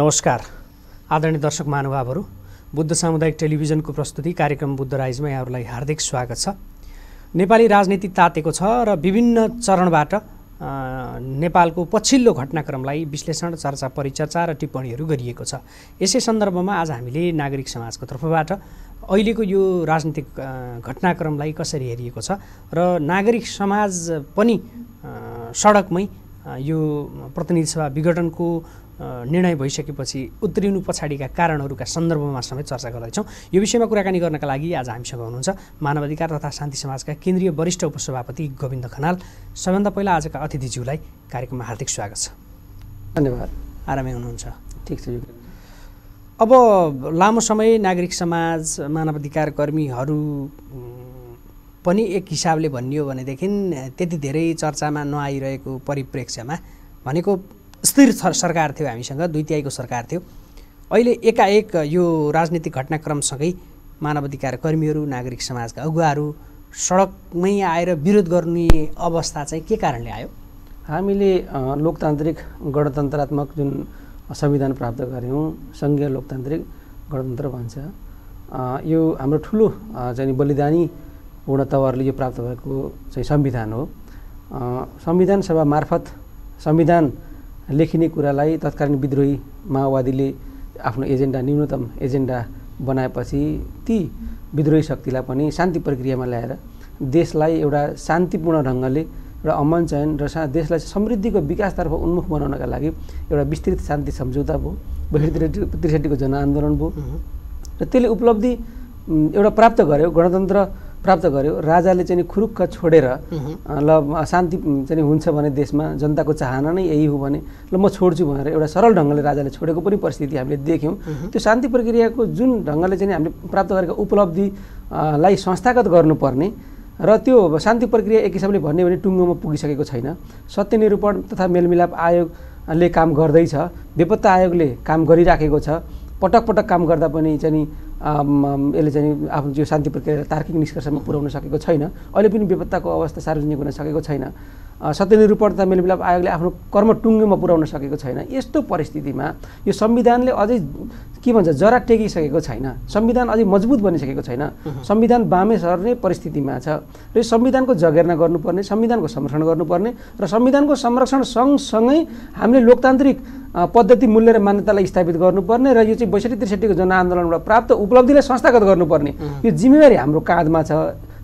नमस्कार आदरणीय दर्शक महानुभावहरू बुद्ध सामुदायिक टेलिभिजनको प्रस्तुति कार्यक्रम बुद्ध राइजमा यहाँहरूलाई हार्दिक स्वागत छ नेपाली राजनीति तातेको छ र विभिन्न चरणबाट नेपालको पछिल्लो घटनाक्रमलाई विश्लेषण चर्चा परिचर्चा र टिप्पणीहरू गरिएको छ यसै सन्दर्भमा आज हामीले नागरिक समाजको तर्फबाट अहिलेको यो राजनीतिक घटनाक्रमलाई कसरी हेरिएको छ र नागरिक समाज पनि सडकमै यो प्रतिनिधि सभा विघटनको निर्णय भइसकेपछि उत्रिनु पछाडिका कारणहरूका सन्दर्भमा समेत चर्चा गर्दैछौँ यो विषयमा कुराकानी गर्नका लागि आज हामीसँग हुनुहुन्छ मानवाधिकार तथा शान्ति समाजका केन्द्रीय वरिष्ठ उपसभापति गोविन्द खनाल सबैभन्दा पहिला आजका अतिथिज्यूलाई कार्यक्रममा हार्दिक स्वागत छ धन्यवाद आरामै हुनुहुन्छ ठिक छ अब लामो समय नागरिक समाज मानवाधिकार कर्मीहरू पनि एक हिसाबले भनियो भनेदेखि त्यति धेरै चर्चामा नआइरहेको परिप्रेक्ष्यमा भनेको स्थिर सरकार थियो हामीसँग दुई तिहाईको सरकार थियो अहिले एकाएक यो राजनीतिक घटनाक्रमसँगै मानव अधिकार कर्मीहरू नागरिक समाजका अगुवाहरू सडकमै आएर विरोध गर्ने अवस्था चाहिँ के कारणले आयो हामीले लोकतान्त्रिक गणतन्त्रात्मक जुन संविधान प्राप्त गऱ्यौँ सङ्घीय लोकतान्त्रिक गणतन्त्र भन्छ यो हाम्रो ठुलो चाहिँ बलिदानी पूर्ण तवरले यो प्राप्त भएको चाहिँ संविधान हो संविधान सभा मार्फत संविधान लेखिने कुरालाई तत्कालीन विद्रोही माओवादीले आफ्नो एजेन्डा न्यूनतम एजेन्डा बनाएपछि ती विद्रोही शक्तिलाई पनि शान्ति प्रक्रियामा ल्याएर देशलाई एउटा शान्तिपूर्ण ढङ्गले र अमन चयन र देशलाई समृद्धिको विकासतर्फ उन्मुख बनाउनका लागि एउटा विस्तृत शान्ति सम्झौता भयो बहिर्तिर त्रिसठीको जनआन्दोलन भयो र त्यसले उपलब्धि एउटा प्राप्त गर्यो गणतन्त्र प्राप्त गर्यो राजाले चाहिँ खुरुक्क छोडेर ल शान्ति चाहिँ हुन्छ भने देशमा जनताको चाहना नै यही हो भने ल म छोड्छु भनेर एउटा सरल ढङ्गले राजाले छोडेको पनि परिस्थिति हामीले देख्यौँ त्यो शान्ति प्रक्रियाको जुन ढङ्गले चाहिँ हामीले प्राप्त गरेका उपलब्धिलाई संस्थागत गर्नुपर्ने र त्यो शान्ति प्रक्रिया एक हिसाबले भन्यो भने टुङ्गोमा पुगिसकेको छैन सत्यनिरूपण तथा मेलमिलाप आयोगले काम गर्दैछ बेपत्ता आयोगले काम गरिराखेको छ पटक पटक काम गर्दा पनि चाहिँ यसले चाहिँ आफ्नो यो शान्ति र तार्किक निष्कर्षमा पुर्याउन सकेको छैन अहिले पनि बेपत्ताको अवस्था सार्वजनिक हुन सकेको छैन सत्यनिरूपणता मेलमिलाप आयोगले आफ्नो कर्म टुङ्गोमा पुर्याउन सकेको छैन यस्तो परिस्थितिमा यो संविधानले अझै के भन्छ जरा टेकिसकेको छैन संविधान अझै मजबुत बनिसकेको छैन संविधान बामे सर्ने परिस्थितिमा छ र यो संविधानको जगेर्ना गर्नुपर्ने संविधानको संरक्षण गर्नुपर्ने र संविधानको संरक्षण सँगसँगै हामीले लोकतान्त्रिक पद्धति मूल्य र मान्यतालाई स्थापित गर्नुपर्ने र यो चाहिँ बैसठी त्रिसठीको जनआन्दोलनबाट प्राप्त उपलब्धिलाई संस्थागत गर्नुपर्ने यो जिम्मेवारी हाम्रो काँधमा छ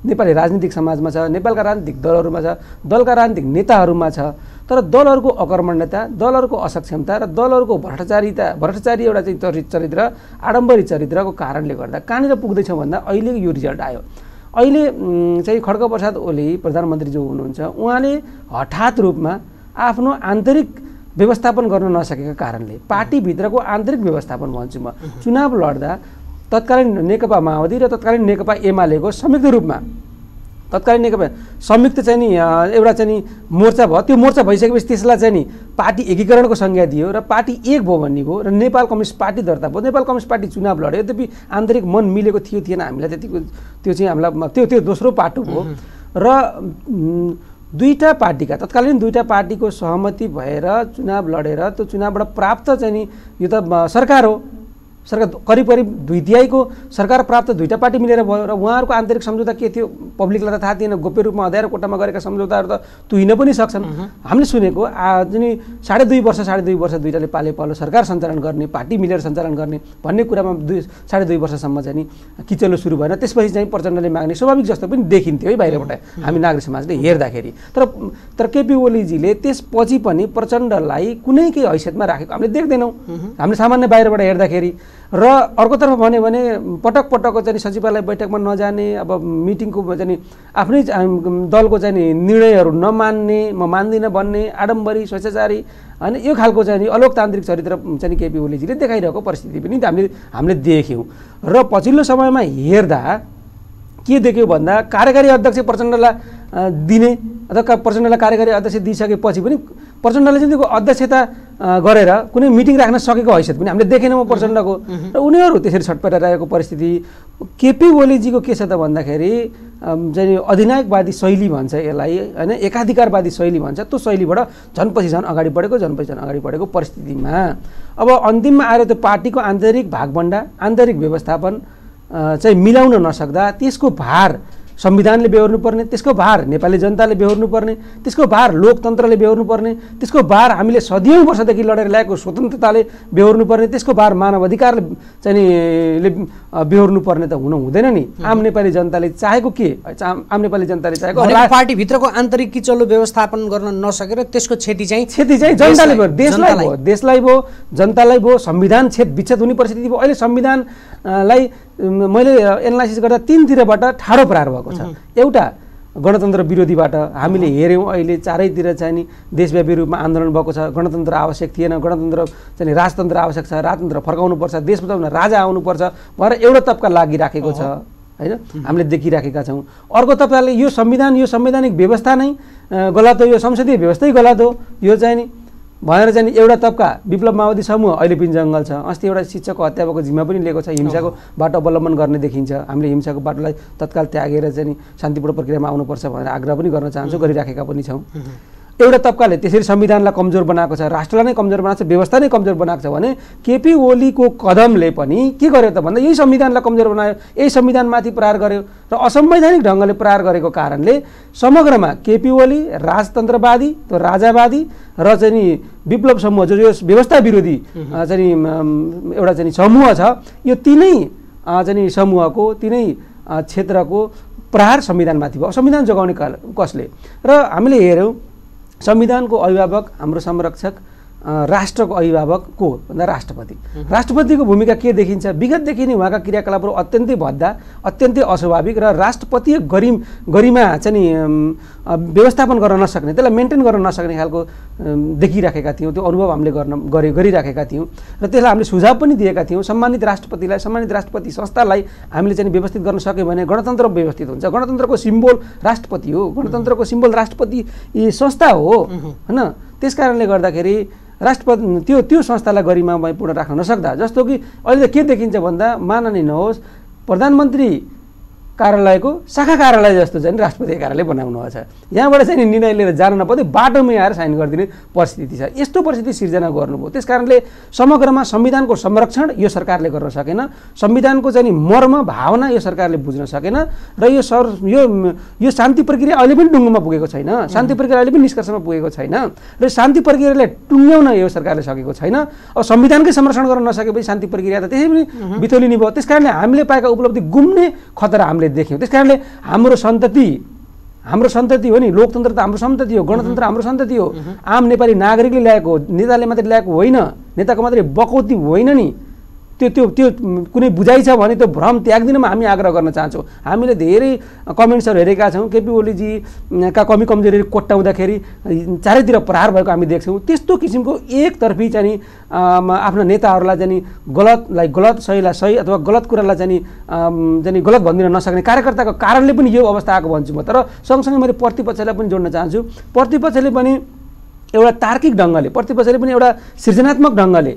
नेपाली राजनीतिक समाजमा छ नेपालका राजनीतिक दलहरूमा छ दलका राजनीतिक नेताहरूमा छ तर दलहरूको अकर्मण्यता दलहरूको असक्षमता र दलहरूको भ्रष्टाचारिता भ्रष्टाचारी एउटा चाहिँ चरित्र आडम्बरी चरित्रको कारणले गर्दा कहाँनिर पुग्दैछौँ भन्दा अहिले यो रिजल्ट आयो अहिले चाहिँ खड्ग प्रसाद ओली प्रधानमन्त्री जो हुनुहुन्छ उहाँले हठात रूपमा आफ्नो आन्तरिक व्यवस्थापन गर्न नसकेको कारणले पार्टीभित्रको आन्तरिक व्यवस्थापन भन्छु म चुनाव लड्दा तत्कालीन नेकपा माओवादी र तत्कालीन नेकपा एमालेको संयुक्त रूपमा तत्कालीन नेकपा संयुक्त चाहिँ नि एउटा चाहिँ नि मोर्चा भयो त्यो मोर्चा भइसकेपछि त्यसलाई चाहिँ नि पार्टी एकीकरणको संज्ञा दियो र पार्टी एक भयो भन्ने भयो र नेपाल कम्युनिस्ट पार्टी दर्ता भयो नेपाल कम्युनिस्ट पार्टी चुनाव लड्यो यद्यपि आन्तरिक मन मिलेको थियो थिएन हामीलाई त्यतिको त्यो चाहिँ हामीलाई त्यो त्यो दोस्रो पाटो भयो र दुईवटा पार्टीका तत्कालीन दुईवटा पार्टीको सहमति भएर चुनाव लडेर त्यो चुनावबाट प्राप्त चाहिँ नि यो त सरकार हो सरकार करिब करिब दुई तिहाईको सरकार प्राप्त दुईवटा पार्टी मिलेर भयो र उहाँहरूको आन्तरिक सम्झौता के थियो पब्लिकलाई त थाहा थिएन गोप्य रूपमा अध्ययार कोटामा गरेका सम्झौताहरू त तुहिन पनि सक्छन् हामीले सुनेको आज नि साढे दुई वर्ष साढे दुई वर्ष दुईवटाले पाले पालो सरकार सञ्चालन गर्ने पार्टी मिलेर सञ्चालन गर्ने भन्ने कुरामा दुई साढे दुई वर्षसम्म चाहिँ नि किचलो सुरु भएन त्यसपछि चाहिँ प्रचण्डले माग्ने स्वाभाविक जस्तो पनि देखिन्थ्यो है बाहिरबाट हामी नागरिक समाजले हेर्दाखेरि तर तर केपी ओलीजीले त्यसपछि पनि प्रचण्डलाई कुनै केही हैसियतमा राखेको हामीले देख्दैनौँ हामीले सामान्य बाहिरबाट हेर्दाखेरि र अर्कोतर्फ भन्यो भने पटक पटकको चाहिँ सचिवालय बैठकमा नजाने अब मिटिङको चाहिँ आफ्नै दलको चाहिँ निर्णयहरू नमान्ने म मान्दिनँ भन्ने आडम्बरी स्वेच्छाचारी होइन यो खालको चाहिँ अलोकतान्त्रिक चरित्र चाहिँ केपी ओलीजीले देखाइरहेको परिस्थिति पनि हामीले हामीले देख्यौँ र पछिल्लो समयमा हेर्दा के देख्यो भन्दा कार्यकारी अध्यक्ष प्रचण्डलाई दिने अथवा प्रचण्डलाई कार्यकारी अध्यक्ष दिइसकेपछि पनि प्रचण्डले चाहिँ त्यो अध्यक्षता गरेर कुनै मिटिङ राख्न सकेको हैसियत पनि हामीले देखेनौँ प्रचण्डको र उनीहरू त्यसरी छटपटाइरहेको परिस्थिति केपी ओलीजीको के छ त भन्दाखेरि चाहिँ अधिनायकवादी शैली भन्छ यसलाई होइन एकाधिकारवादी शैली भन्छ त्यो शैलीबाट झन् पछि झन् अगाडि बढेको झन् पछि झन् अगाडि बढेको परिस्थितिमा अब अन्तिममा आएर त्यो पार्टीको आन्तरिक भागभन्डा आन्तरिक व्यवस्थापन चाहिँ मिलाउन नसक्दा त्यसको भार संविधानले पर्ने त्यसको भार नेपाली जनताले पर्ने त्यसको भार लोकतन्त्रले बेहोर्नुपर्ने त्यसको भार हामीले सदियौँ वर्षदेखि लडेर ल्याएको स्वतन्त्रताले पर्ने त्यसको भार मानव अधिकारले चाहिँ ले पर्ने त हुन हुँदैन नि आम नेपाली जनताले चाहेको के आम नेपाली जनताले चाहेको पार्टीभित्रको आन्तरिक किचलो व्यवस्थापन गर्न नसकेर त्यसको क्षति चाहिँ क्षति चाहिँ जनताले भयो देशलाई भयो देशलाई भयो जनतालाई भयो संविधान छेद विच्छेद हुने परिस्थिति भयो अहिले संविधान लाई मैले एनालाइसिस गर्दा तिनतिरबाट ठाडो प्रहार भएको छ एउटा गणतन्त्र विरोधीबाट हामीले हेऱ्यौँ अहिले चारैतिर चाहिँ नि देशव्यापी रूपमा आन्दोलन भएको छ गणतन्त्र आवश्यक थिएन गणतन्त्र चाहिँ राजतन्त्र आवश्यक छ राजतन्त्र फर्काउनुपर्छ देश बचाउन राजा आउनुपर्छ भनेर एउटा तब्का लागि राखेको छ होइन हामीले देखिराखेका छौँ अर्को तपाईँहरूले यो संविधान यो संवैधानिक व्यवस्था नै गलत हो यो संसदीय व्यवस्थै गलत हो यो चाहिँ नि भनेर चाहिँ एउटा तबका विप्लव माओवादी समूह अहिले पनि जङ्गल छ अस्ति एउटा शिक्षकको हत्याको जिम्मा पनि लिएको छ हिंसाको बाटो अवलम्बन गर्ने देखिन्छ हामीले हिंसाको बाटोलाई तत्काल त्यागेर चाहिँ शान्तिपूर्ण प्रक्रियामा आउनुपर्छ भनेर आग्रह पनि गर्न चाहन्छौँ गरिराखेका पनि छौँ एउटा तबकाले त्यसरी संविधानलाई कमजोर बनाएको छ राष्ट्रलाई नै कमजोर बनाएको छ व्यवस्था नै कमजोर बनाएको छ भने केपी ओलीको कदमले पनि के गर्यो त भन्दा यही संविधानलाई कमजोर बनायो यही संविधानमाथि प्रहार गर्यो र असंवैधानिक ढङ्गले प्रहार गरेको कारणले समग्रमा केपी ओली राजतन्त्रवादी त्यो राजावादी र चाहिँ नि विप्लव समूह जो यो व्यवस्था विरोधी चाहिँ एउटा चाहिँ समूह छ यो तिनै चाहिँ समूहको तिनै क्षेत्रको प्रहार संविधानमाथि भयो संविधान जोगाउने कसले र हामीले हेऱ्यौँ संविधानको अभिभावक हाम्रो संरक्षक राष्ट्रको अभिभावक को भन्दा राष्ट्रपति राष्ट्रपतिको भूमिका के देखिन्छ विगतदेखि नै उहाँका क्रियाकलापहरू अत्यन्तै भद्दा अत्यन्तै अस्वाभाविक र राष्ट्रपति गरिम गरिमा चाहिँ नि व्यवस्थापन गर्न नसक्ने त्यसलाई मेन्टेन गर्न नसक्ने खालको देखिराखेका थियौँ त्यो अनुभव हामीले गर्न गरे गरिराखेका थियौँ र त्यसलाई हामीले सुझाव पनि दिएका थियौँ सम्मानित राष्ट्रपतिलाई सम्मानित राष्ट्रपति संस्थालाई हामीले चाहिँ व्यवस्थित गर्न सक्यौँ भने गणतन्त्र व्यवस्थित हुन्छ गणतन्त्रको सिम्बोल राष्ट्रपति हो गणतन्त्रको सिम्बोल राष्ट्रपति संस्था हो होइन त्यस कारणले गर्दाखेरि राष्ट्रपति त्यो त्यो संस्थालाई पूर्ण राख्न नसक्दा जस्तो कि अहिले त के देखिन्छ भन्दा माननी नहोस् प्रधानमन्त्री कार्यालयको शाखा कार्यालय जस्तो चाहिँ राष्ट्रपति कार्यालय बनाउनु छ यहाँबाट चाहिँ निर्णय लिएर जान नपर्दै बाटोमै आएर साइन गरिदिने परिस्थिति छ यस्तो परिस्थिति सिर्जना गर्नुभयो त्यस कारणले समग्रमा संविधानको संरक्षण यो सरकारले गर्न सकेन संविधानको चाहिँ मर्म भावना यो सरकारले बुझ्न सकेन र यो सर यो यो शान्ति प्रक्रिया अहिले पनि डुङ्गोमा पुगेको छैन शान्ति प्रक्रिया अहिले पनि निष्कर्षमा पुगेको छैन र शान्ति प्रक्रियालाई टुङ्ग्याउन यो सरकारले सकेको छैन अब संविधानकै संरक्षण गर्न नसकेपछि शान्ति प्रक्रिया त त्यसै पनि बिथोलिने भयो त्यस कारणले हामीले पाएका उपलब्धि गुम्ने खतरा हामीले हामीले देख्यौँ त्यस कारणले हाम्रो सन्तति हाम्रो सन्तति हो नि लोकतन्त्र त हाम्रो सन्तति हो गणतन्त्र हाम्रो सन्तति हो आम नेपाली नागरिकले ल्याएको हो नेताले मात्रै ल्याएको होइन नेताको मात्रै बकौती होइन नि त्यो त्यो त्यो कुनै बुझाइ छ भने त्यो भ्रम त्यागिदिनमा हामी आग्रह गर्न चाहन्छौँ हामीले धेरै कमेन्ट्सहरू हेरेका छौँ केपी ओलीजी का कमी कमजोरी कोट्याउँदाखेरि चारैतिर प्रहार भएको हामी देख्छौँ त्यस्तो किसिमको एकतर्फी चाहिँ आफ्ना नेताहरूलाई चाहिँ गलतलाई गलत सहीलाई सही अथवा गलत कुरालाई चाहिँ चाहिँ गलत भनिदिन नसक्ने कार्यकर्ताको कारणले पनि यो अवस्था आएको भन्छु म तर सँगसँगै मैले प्रतिपक्षलाई पनि जोड्न चाहन्छु प्रतिपक्षले पनि एउटा तार्किक ढङ्गले प्रतिपक्षले पनि एउटा सृजनात्मक ढङ्गले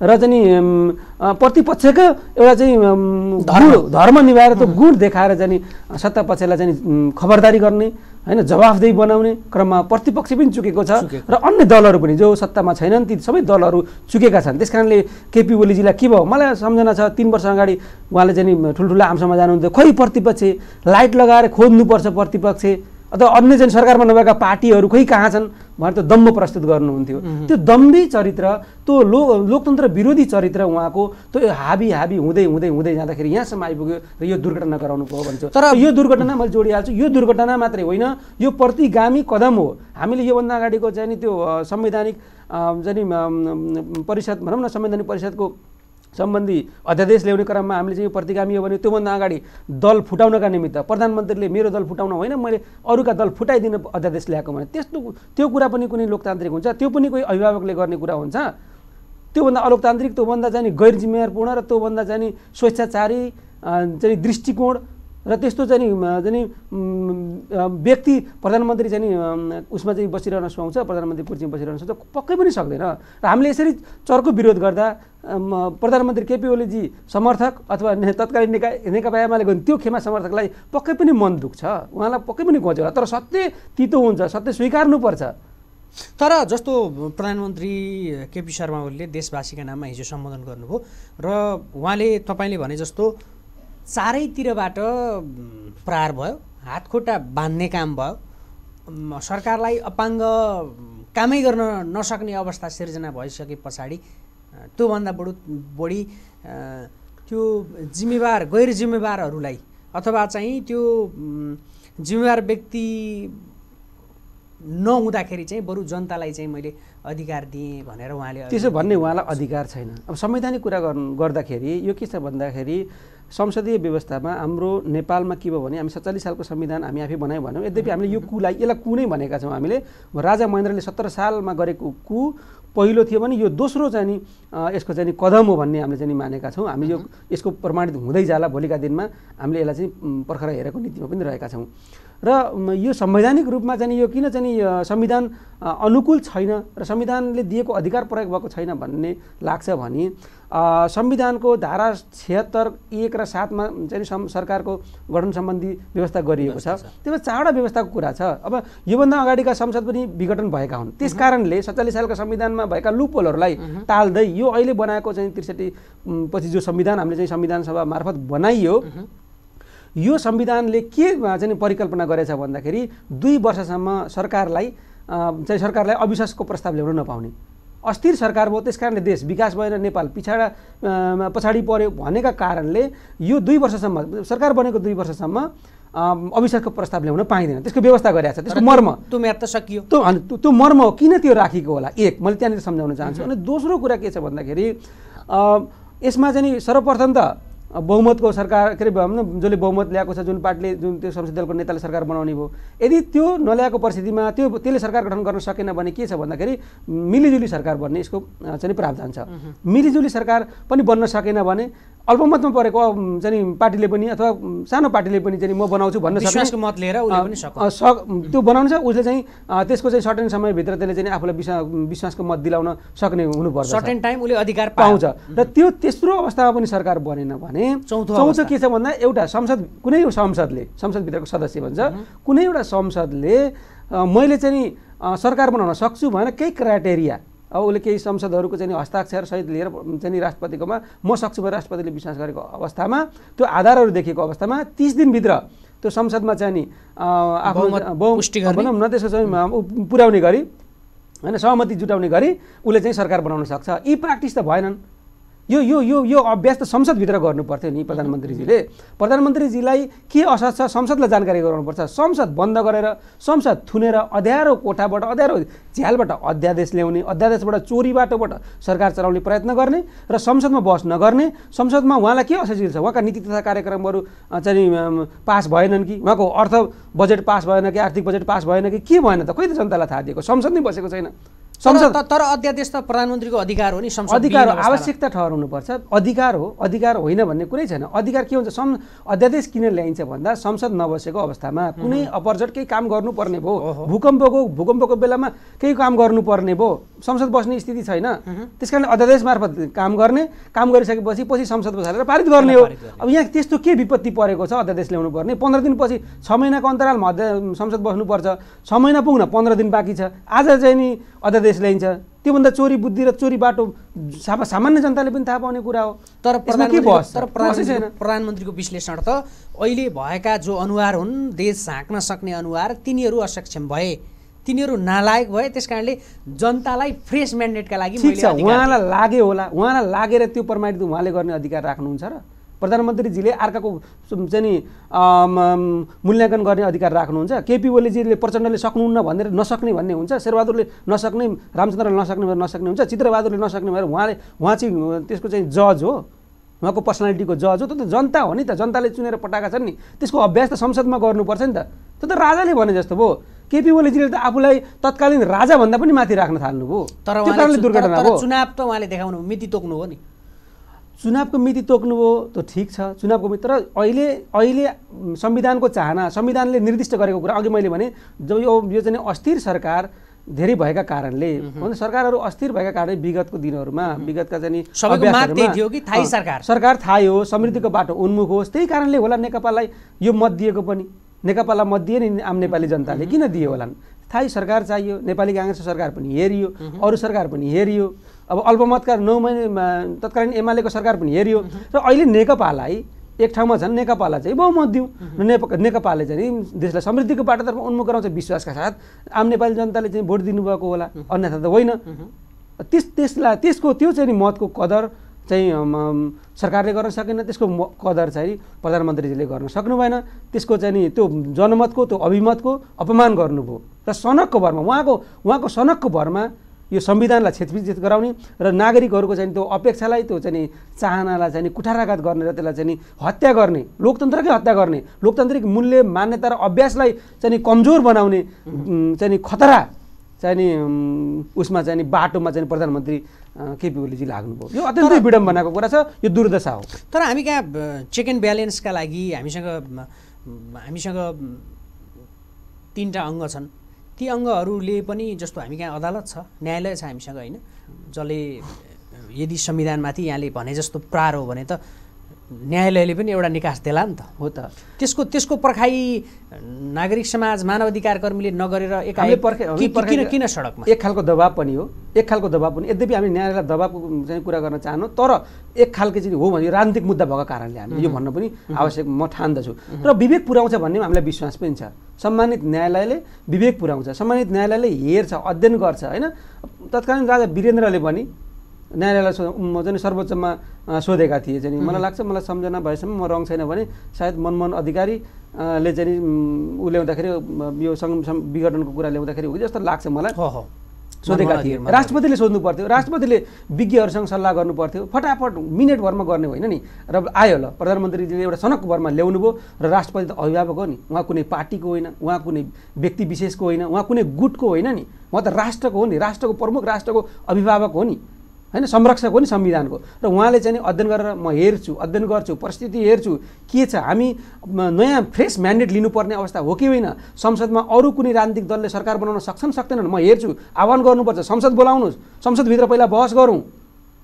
र चाहिँ प्रतिपक्षको एउटा चाहिँ धर्म धर्म निभाएर त्यो गुण देखाएर चाहिँ पक्षलाई चाहिँ खबरदारी गर्ने होइन जवाफदेही बनाउने क्रममा प्रतिपक्ष पनि चुकेको छ र अन्य दलहरू पनि जो सत्तामा छैनन् ती सबै दलहरू चुकेका छन् त्यस कारणले केपी ओलीजीलाई के भयो मलाई सम्झना छ तिन वर्ष अगाडि उहाँले चाहिँ ठुल्ठुला आमसम्म जानुहुन्थ्यो खै प्रतिपक्ष लाइट लगाएर खोज्नुपर्छ प्रतिपक्ष अथवा अन्य जन सरकारमा नभएका पार्टीहरू खोइ कहाँ छन् भनेर त दम्ब प्रस्तुत गर्नुहुन्थ्यो त्यो दम्बी चरित्र त्यो लो लोकतन्त्र विरोधी चरित्र उहाँको त्यो हाबी हाबी हुँदै हुँदै हुँदै जाँदाखेरि यहाँसम्म आइपुग्यो र यो दुर्घटना गराउनु भयो भन्छ तर यो दुर्घटना मैले जोडिहाल्छु यो दुर्घटना मात्रै होइन यो प्रतिगामी कदम हो हामीले योभन्दा अगाडिको चाहिँ नि त्यो संवैधानिक चाहिँ परिषद भनौँ न संवैधानिक परिषदको सम्बन्धी अध्यादेश ल्याउने क्रममा हामीले चाहिँ यो प्रतिगामी हो भने त्योभन्दा अगाडि दल फुटाउनका निमित्त प्रधानमन्त्रीले मेरो दल फुटाउन होइन मैले अरूका दल फुटाइदिन अध्यादेश ल्याएको भने त्यस्तो त्यो कुरा पनि कुनै लोकतान्त्रिक हुन्छ त्यो पनि कोही अभिभावकले गर्ने कुरा हुन्छ त्योभन्दा अलोकतान्त्रिक त्योभन्दा चाहिँ गैर जिम्मेवारपूर्ण र त्योभन्दा चाहिँ स्वेच्छाचारी चाहिँ दृष्टिकोण र त्यस्तो चाहिँ नि व्यक्ति प्रधानमन्त्री चाहिँ नि उसमा चाहिँ बसिरहन सुहाउँछ प्रधानमन्त्री कुर्सीमा बसिरहन सुहाउँछ पक्कै पनि सक्दैन र हामीले यसरी चर्को विरोध गर्दा प्रधानमन्त्री केपी ओलीजी समर्थक अथवा तत्कालीन नेका नेकपा एमाले त्यो खेमा समर्थकलाई पक्कै पनि मन दुख्छ उहाँलाई पक्कै पनि घोज्यो होला तर सत्य तितो हुन्छ सत्य स्वीकार्नुपर्छ तर जस्तो प्रधानमन्त्री केपी शर्मा ओलीले देशवासीका नाममा हिजो सम्बोधन गर्नुभयो र उहाँले तपाईँले भने जस्तो चारैतिरबाट प्रहार भयो हात खुट्टा बाँध्ने काम भयो सरकारलाई अपाङ्ग कामै गर्न नसक्ने अवस्था सिर्जना भइसके पछाडि त्योभन्दा बढु बढी त्यो जिम्मेवार गैर जिम्मेवारहरूलाई अथवा चाहिँ त्यो जिम्मेवार व्यक्ति नहुँदाखेरि चाहिँ बरु जनतालाई चाहिँ मैले अधिकार दिएँ भनेर उहाँले त्यसो भन्ने उहाँलाई अधिकार छैन अब संवैधानिक कुरा गर्नु गर्दाखेरि यो के छ भन्दाखेरि संसदीय व्यवस्थामा हाम्रो नेपालमा के भयो भने हामी सत्तालिस सालको संविधान हामी आफै बनायौँ भन्यौँ यद्यपि हामीले यो कुलाई यसलाई कु नै भनेका छौँ हामीले राजा महेन्द्रले सत्र सालमा गरेको कु पहिलो थियो भने यो दोस्रो चाहिँ यसको चाहिँ कदम हो भन्ने हामीले चाहिँ मानेका छौँ हामी यो यसको प्रमाणित हुँदै जाला भोलिका दिनमा हामीले यसलाई चाहिँ पर्खर हेरेको नीतिमा पनि रहेका छौँ र यो संवैधानिक रूपमा चाहिँ यो किन चाहिँ संविधान अनुकूल छैन र संविधानले दिएको अधिकार प्रयोग भएको छैन भन्ने लाग्छ भने संविधानको धारा छिहत्तर एक र सातमा चाहिँ सरकारको गठन सम्बन्धी व्यवस्था गरिएको छ त्यो चारवटा व्यवस्थाको कुरा छ अब योभन्दा अगाडिका संसद पनि विघटन भएका हुन् त्यस कारणले सत्तालिस सालका संविधानमा भएका लुपोलहरूलाई ताल्दै यो अहिले बनाएको चाहिँ त्रिसठी पछि जो संविधान हामीले चाहिँ संविधान सभा मार्फत बनाइयो यो संविधानले के चाहिँ परिकल्पना गरेछ भन्दाखेरि दुई वर्षसम्म सरकारलाई चाहिँ सरकारलाई अविश्वासको प्रस्ताव ल्याउन नपाउने अस्थिर सरकार भयो त्यस कारणले देश विकास भएन नेपाल पिछाडा पछाडि पऱ्यो भनेका कारणले यो दुई वर्षसम्म सरकार बनेको दुई वर्षसम्म अविश्वासको प्रस्ताव ल्याउन पाइँदैन त्यसको व्यवस्था गरिरहेको छ त्यसको मर्म त्यो म्याद त सकियो त्यो त्यो मर्म हो किन त्यो राखेको होला एक मैले त्यहाँनिर सम्झाउन चाहन्छु अनि दोस्रो कुरा के छ भन्दाखेरि यसमा चाहिँ सर्वप्रथम त बहुमतको सरकार के अरे भनौँ न जसले बहुमत ल्याएको छ जुन पार्टीले जुन त्यो संसदीय दलको नेताले सरकार बनाउने भयो यदि त्यो नल्याएको परिस्थितिमा त्यो त्यसले सरकार गठन गर्न सकेन भने के छ भन्दाखेरि मिलिजुली सरकार बन्ने यसको चाहिँ प्रावधान छ मिलिजुली सरकार पनि बन्न सकेन भने अल्पमतमा परेको चाहिँ पार्टीले पनि अथवा सानो पार्टीले पनि चाहिँ म बनाउँछु भन्न सक्छ मत लिएर त्यो बनाउनु छ उसले चाहिँ त्यसको चाहिँ सर्टेन समयभित्र त्यसले चाहिँ आफूलाई विश्वास विश्वासको मत दिलाउन सक्ने हुनुपर्छ सर्टेन टाइम उसले अधिकार पाउँछ र त्यो तेस्रो अवस्थामा पनि सरकार बनेन भने चौथो के छ भन्दा एउटा संसद कुनै संसदले संसदभित्रको सदस्य भन्छ कुनै एउटा संसदले मैले चाहिँ सरकार बनाउन सक्छु भनेर केही क्राइटेरिया अब उसले केही संसदहरूको चाहिँ हस्ताक्षर सहित लिएर चाहिँ राष्ट्रपतिकोमा म सक्छु भने राष्ट्रपतिले विश्वास गरेको अवस्थामा त्यो आधारहरू देखेको अवस्थामा तिस दिनभित्र त्यो संसदमा चाहिँ नि आफ्नो भनौँ न त्यसको चाहिँ पुर्याउने गरी होइन सहमति जुटाउने गरी उसले चाहिँ सरकार बनाउन सक्छ यी प्र्याक्टिस त भएनन् यो यो यो यो अभ्यास त संसदभित्र पर्थ्यो नि प्रधानमन्त्रीजीले प्रधानमन्त्रीजीलाई के असर छ संसदलाई जानकारी गराउनुपर्छ संसद बन्द गरेर संसद थुनेर अध्यारो कोठाबाट अध्यारो झ्यालबाट अध्यादेश ल्याउने अध्यादेशबाट चोरी बाटोबाट सरकार चलाउने प्रयत्न गर्ने र संसदमा बहस नगर्ने संसदमा उहाँलाई के असजिलो छ उहाँका नीति तथा कार्यक्रमहरू चाहिँ पास भएनन् कि उहाँको अर्थ बजेट पास भएन कि आर्थिक बजेट पास भएन कि के भएन त खोइ त जनतालाई थाहा दिएको संसद नै बसेको छैन संसद तर अध्यादेश त प्रधानमन्त्रीको अधिकार हो नि संसद अधिकार हो आवश्यकता ठहर हुनुपर्छ अधिकार हो अधिकार होइन भन्ने कुरै छैन अधिकार के हुन्छ सम् अध्यादेश किन ल्याइन्छ भन्दा संसद नबसेको अवस्थामा कुनै अपरजट केही काम गर्नुपर्ने भयो भूकम्पको भूकम्पको बेलामा केही काम गर्नुपर्ने भयो संसद बस्ने स्थिति छैन त्यस कारण अध्यादेश मार्फत काम गर्ने काम गरिसकेपछि पछि संसद बसालेर पारित गर्ने हो अब यहाँ त्यस्तो के विपत्ति परेको छ अध्यादेश ल्याउनु पर्ने पन्ध्र दिनपछि छ महिनाको अन्तरालमा संसद बस्नुपर्छ छ महिना पुग्न पन्ध्र दिन बाँकी छ आज चाहिँ नि अध्यादेश उपदेश ल्याइन्छ त्योभन्दा चोरी बुद्धि र चोरी बाटो सामान्य जनताले पनि थाहा पाउने कुरा हो तर प्रधानमन्त्रीको विश्लेषण त अहिले भएका जो अनुहार हुन् देश झाँक्न सक्ने अनुहार तिनीहरू असक्षम भए तिनीहरू नालायक भए त्यस कारणले जनतालाई फ्रेस म्यान्डेटका लागि उहाँलाई लाग्यो होला उहाँलाई लागेर त्यो प्रमाणित उहाँले गर्ने अधिकार राख्नुहुन्छ र प्रधानमन्त्रीजीले अर्काको चाहिँ नि मूल्याङ्कन गर्ने अधिकार राख्नुहुन्छ केपी ओलीजीले प्रचण्डले सक्नुहुन्न भनेर नसक्ने भन्ने हुन्छ शेरबहादुरले नसक्ने रामचन्द्रले नसक्ने भएर नसक्ने हुन्छ चित्रबहादुरले नसक्ने भएर उहाँले उहाँ चाहिँ त्यसको चाहिँ जज हो उहाँको पर्सनालिटीको जज हो त जनता हो नि त जनताले चुनेर पठाएका छन् नि त्यसको अभ्यास त संसदमा गर्नुपर्छ नि त त्यो त राजाले भने जस्तो भयो केपी ओलीजीले त आफूलाई तत्कालीन राजाभन्दा पनि माथि राख्न थाल्नुभयो तर उहाँले दुर्घटना चुनाव त उहाँले देखाउनु मिति तोक्नु हो नि चुनावको मिति तोक्नु तोक्नुभयो त ठिक छ चुनावको मिति तर अहिले अहिले संविधानको चाहना संविधानले निर्दिष्ट गरेको कुरा अघि मैले भने जब यो यो चाहिँ अस्थिर सरकार धेरै भएका कारणले सरकारहरू अस्थिर भएका कारणले विगतको दिनहरूमा विगतका चाहिँ सरकार सरकार थाहै हो समृद्धिको बाटो उन्मुख होस् त्यही कारणले होला नेकपालाई यो मत दिएको पनि नेकपालाई मत दिए नि आम नेपाली जनताले किन दिए होला थाहै सरकार चाहियो नेपाली काङ्ग्रेसको सरकार पनि हेरियो अरू सरकार पनि हेरियो अब अल्पमतका नौ महिना तत्कालीन एमालेको सरकार पनि हेरियो र अहिले नेकपालाई एक ठाउँमा झन् नेकपालाई चाहिँ बहुमत दिउँ र नेकपाले चाहिँ देशलाई समृद्धिको बाटोतर्फ उन्मुख गराउँछ विश्वासका साथ आम नेपाली जनताले चाहिँ भोट दिनुभएको होला अन्यथा त होइन त्यस त्यसलाई त्यसको त्यो चाहिँ मतको कदर चाहिँ सरकारले गर्न सकेन त्यसको कदर चाहिँ प्रधानमन्त्रीजीले गर्न सक्नु भएन त्यसको चाहिँ नि त्यो जनमतको त्यो अभिमतको अपमान गर्नुभयो र सनकको भरमा उहाँको उहाँको सनकको भरमा यो संविधानलाई क्षेत्रविजित गराउने र नागरिकहरूको चाहिँ त्यो अपेक्षालाई त्यो चाहिँ चाहनालाई चाहिँ कुठाराघात गर्ने र त्यसलाई चाहिँ हत्या गर्ने लोकतन्त्रकै हत्या गर्ने लोकतान्त्रिक मूल्य मान्यता र अभ्यासलाई चाहिँ कमजोर बनाउने चाहिँ खतरा चाहिँ नि उसमा चाहिँ बाटोमा चाहिँ प्रधानमन्त्री केपी ओलीजी लाग्नुभयो यो अत्यन्तै विडम्बनाको कुरा छ यो दुर्दशा हो तर हामी कहाँ चेक एन्ड ब्यालेन्सका लागि हामीसँग हामीसँग तिनवटा अङ्ग छन् ती अङ्गहरूले पनि जस्तो हामी कहाँ अदालत छ न्यायालय छ हामीसँग होइन जसले यदि संविधानमाथि यहाँले भने जस्तो प्रार हो भने त न्यायालयले पनि एउटा निकास देला नि त हो त त्यसको त्यसको पर्खाइ नागरिक समाज मानवाधिकार कर्मीले नगरेर किन किन सडकमा एक खालको दबाब पनि हो एक खालको दबाब पनि यद्यपि हामी न्यायालयलाई दबाबको चाहिँ कुरा गर्न चाहनु तर एक खालको चाहिँ हो भने राजनीतिक मुद्दा भएको कारणले हामी यो भन्न पनि आवश्यक म ठान्दछु र विवेक पुर्याउँछ भन्ने हामीलाई विश्वास पनि छ सम्मानित न्यायालयले विवेक पुर्याउँछ सम्मानित न्यायालयले हेर्छ अध्ययन गर्छ होइन तत्कालीन राजा वीरेन्द्रले पनि न्यायालयलाई सो म चाहिँ सर्वोच्चमा सोधेका थिएँ चाहिँ मलाई लाग्छ मलाई सम्झना भएसम्म म रङ छैन भने सायद मनमोहन अधिकारीले चाहिँ ऊ ल्याउँदाखेरि यो सङ्घ विघटनको कुरा ल्याउँदाखेरि हो कि जस्तो लाग्छ मलाई सोधेका थिए राष्ट्रपतिले सोध्नु पर्थ्यो राष्ट्रपतिले विज्ञहरूसँग सल्लाह गर्नु पर्थ्यो फटाफट मिनेटभरमा गर्ने होइन नि र आयो ल प्रधानमन्त्रीजीले एउटा भरमा ल्याउनु भयो र राष्ट्रपति त अभिभावक हो नि उहाँ कुनै पार्टीको होइन उहाँ कुनै व्यक्ति विशेषको होइन उहाँ कुनै गुटको होइन नि उहाँ त राष्ट्रको हो नि राष्ट्रको प्रमुख राष्ट्रको अभिभावक हो नि होइन संरक्षक हो नि संविधानको र उहाँले चाहिँ अध्ययन गरेर म हेर्छु अध्ययन गर्छु परिस्थिति हेर्छु के छ हामी नयाँ फ्रेस म्यान्डेट लिनुपर्ने अवस्था हो कि होइन संसदमा अरू कुनै राजनीतिक दलले सरकार बनाउन सक्छन् सक्दैनन् म हेर्छु आह्वान गर्नुपर्छ संसद बोलाउनुहोस् संसदभित्र पहिला बहस गरौँ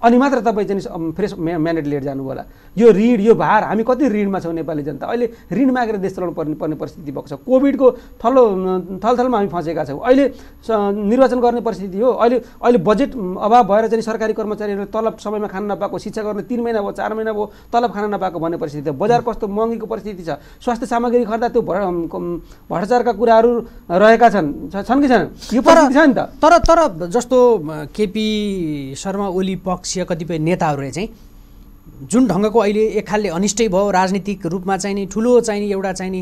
अनि मात्र तपाईँ चाहिँ फ्रेस म्या म्यानेट लिएर जानु होला यो ऋण यो भार हामी कति ऋणमा छौँ नेपाली जनता अहिले ऋण मागेर देश चलाउनु पर्ने पर्ने परिस्थिति भएको छ कोभिडको थलो थलथलमा हामी फँसेका छौँ अहिले निर्वाचन गर्ने परिस्थिति हो अहिले अहिले बजेट अभाव भएर चाहिँ सरकारी कर्मचारीहरूले तलब समयमा खान नपाएको शिक्षा गर्ने तिन महिना भयो चार महिना भयो तलब खान नपाएको भन्ने परिस्थिति बजार कस्तो महँगीको परिस्थिति छ स्वास्थ्य सामग्री खर्दा त्यो भ्रष्टाचारका कुराहरू रहेका छन् छन् कि छैन यो परिस्थिति छ नि त तर तर जस्तो केपी शर्मा ओली पक्ष पक्षीय कतिपय नेताहरूले चाहिँ जुन ढङ्गको अहिले एक खालले अनिष्टै भयो राजनीतिक रूपमा चाहिँ नि ठुलो चाहिँ नि एउटा चाहिँ नि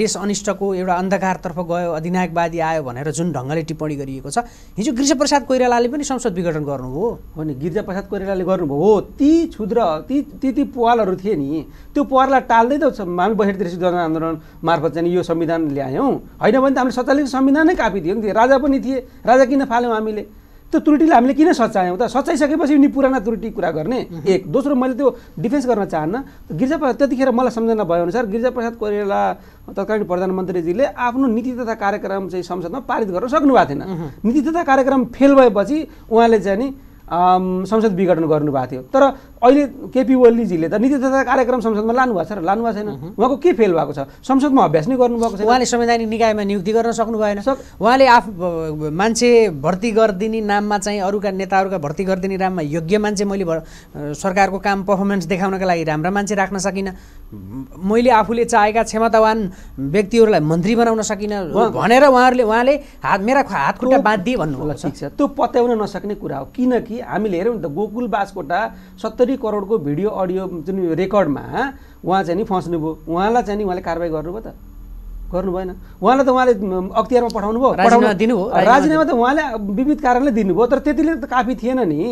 देश अनिष्टको एउटा अन्धकारतर्फ गयो अधिनायकवादी आयो भनेर जुन ढङ्गले टिप्पणी गरिएको छ हिजो गिरिजाप्रसाद कोइरालाले पनि संसद विघटन गर्नुभयो हो नि गिरिजाप्रसाद कोइरालाले गर्नुभयो हो ती क्षुद्र ती ती ती पुवालहरू थिए नि त्यो पुवाललाई टाल्दै त हामी बहिर्देशी जनआन्दोलन मार्फत चाहिँ यो संविधान ल्यायौँ होइन भने त हामीले सत्तालिसको संविधानै कापी थियौँ नि राजा पनि थिए राजा किन फाल्यौँ हामीले त्यो त्रुटिलाई हामीले किन सचायौँ त सचाइसकेपछि नि पुराना त्रुटि कुरा गर्ने एक दोस्रो मैले त्यो डिफेन्स गर्न चाहन्न प्रसाद त्यतिखेर मलाई सम्झना भएअनुसार अनुसार प्रसाद कोइराला तत्कालीन प्रधानमन्त्रीजीले आफ्नो नीति तथा कार्यक्रम चाहिँ संसदमा पारित गर्न सक्नु भएको थिएन नीति तथा कार्यक्रम फेल भएपछि उहाँले चाहिँ नि संसद विघटन गर्नुभएको थियो तर अहिले केपी ओलीजीले त नीति तथा कार्यक्रम संसदमा लानुभएको छ र लानुभएको छैन उहाँको के फेल भएको छ संसदमा अभ्यास नै गर्नुभएको छ उहाँले संवैधानिक निकायमा नियुक्ति गर्न सक्नु भएन उहाँले आफ मान्छे भर्ती गरिदिने नाममा चाहिँ अरूका नेताहरूका भर्ती गरिदिने नाममा योग्य मान्छे मैले सरकारको काम पर्फर्मेन्स देखाउनका लागि राम्रा मान्छे राख्न सकिनँ मैले आफूले चाहेका क्षमतावान व्यक्तिहरूलाई मन्त्री बनाउन सकिनँ भनेर उहाँहरूले उहाँले हात मेरा हात खुट्टा बाँधिदिए ठिक छ त्यो पत्याउन नसक्ने कुरा हो किनकि हामीले हेऱ्यौँ नि त गोकुल बासकोटा सत्तरी सत्तरी करोडको भिडियो अडियो जुन रेकर्डमा उहाँ चाहिँ नि फस्नुभयो उहाँलाई चाहिँ नि उहाँले कारवाही गर्नुभयो त गर्नु भएन उहाँलाई त उहाँले अख्तियारमा पठाउनु भयो दिनुभयो राजीनामा त उहाँले विविध कारणले दिनुभयो तर त्यतिले त काफी थिएन नि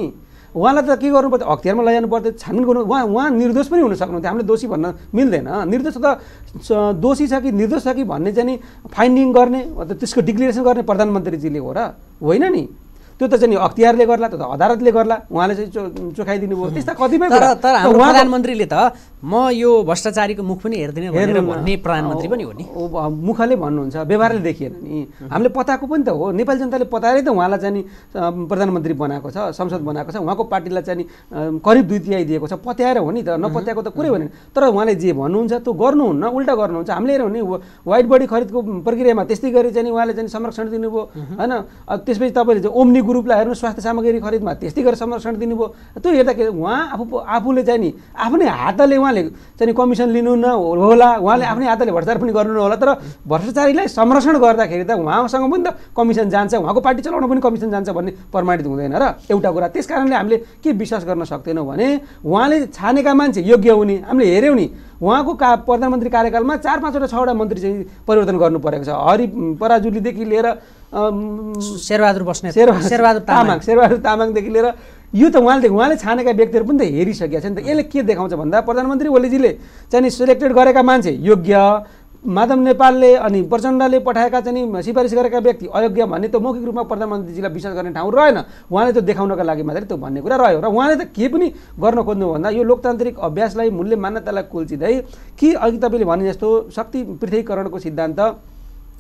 उहाँलाई त के गर्नु पर्थ्यो अख्तियारमा लैजानु पर्थ्यो छानबिन गर्नु उहाँ उहाँ निर्दोष पनि हुन सक्नुहुन्थ्यो हामीले दोषी भन्न मिल्दैन निर्दोष त दोषी छ कि निर्दोष छ कि भन्ने चाहिँ नि फाइन्डिङ गर्ने त्यसको डिक्लेरेसन गर्ने प्रधानमन्त्रीजीले हो र होइन नि त्यो त चाहिँ नि अख्तियारले गर्ला त्यो त अदालतले गर्ला उहाँले चाहिँ चोखाइदिनु भयो त्यस्ता कतिपय तर हाम्रो प्रधानमन्त्रीले त म यो भ्रष्टाचारीको मुख पनि हेर्दैन भन्ने प्रधानमन्त्री पनि हो नि मुखले भन्नुहुन्छ व्यवहारले देखिएन नि हामीले पताएको पनि त हो नेपाली जनताले पताएरै त उहाँलाई चाहिँ नि प्रधानमन्त्री बनाएको छ संसद बनाएको छ उहाँको पार्टीलाई चाहिँ नि करिब दुई तिहाई दिएको छ पत्याएर हो नि त नपत्याएको त कुरै भने तर उहाँले जे भन्नुहुन्छ त्यो गर्नुहुन्न उल्टा गर्नुहुन्छ हामीले हेऱ्यौँ नि वाइट बडी खरिदको प्रक्रियामा त्यस्तै गरी चाहिँ उहाँले चाहिँ संरक्षण दिनुभयो होइन त्यसपछि तपाईँले चाहिँ ओम्नी ग्रुपलाई हेर्नु स्वास्थ्य सामग्री खरिदमा त्यस्तै गरेर संरक्षण दिनुभयो त्यो हेर्दाखेरि उहाँ आफू आफूले चाहिँ नि आफ्नै हातले उहाँले चाहिँ नि कमिसन लिनु न होला उहाँले आफ्नै हातले भ्रष्टाचार पनि गर्नु नहोला तर भ्रष्टाचारीलाई संरक्षण गर्दाखेरि त उहाँसँग पनि त कमिसन जान्छ उहाँको पार्टी चलाउन पनि कमिसन जान्छ भन्ने प्रमाणित हुँदैन र एउटा कुरा त्यस कारणले हामीले के विश्वास गर्न सक्दैनौँ भने उहाँले छानेका मान्छे योग्य हुने हामीले हेऱ्यौँ नि उहाँको का प्रधानमन्त्री कार्यकालमा चार पाँचवटा छवटा मन्त्री चाहिँ परिवर्तन गर्नु परेको छ हरि पराजुलीदेखि लिएर शेरबहादुर बस्ने शेरबहादुर तामाङ शेरबहादुर तामाङदेखि लिएर यो त उहाँले उहाँले छानेका व्यक्तिहरू पनि त हेरिसकेका छन् नि त यसले के देखाउँछ भन्दा प्रधानमन्त्री ओलीजीले चाहिँ सेलेक्टेड गरेका मान्छे योग्य माधव नेपालले अनि प्रचण्डले पठाएका चाहिँ सिफारिस गरेका व्यक्ति अयोग्य भन्ने त मौखिक रूपमा प्रधानमन्त्रीजीलाई विश्वास गर्ने ठाउँ रहेन उहाँले त देखाउनका लागि मात्रै त्यो भन्ने कुरा रह्यो र उहाँले त के पनि गर्न खोज्नु भन्दा यो लोकतान्त्रिक अभ्यासलाई मूल्य मान्यतालाई कुल्चिँदै कि अघि तपाईँले भने जस्तो शक्ति पृथ्वीकरणको सिद्धान्त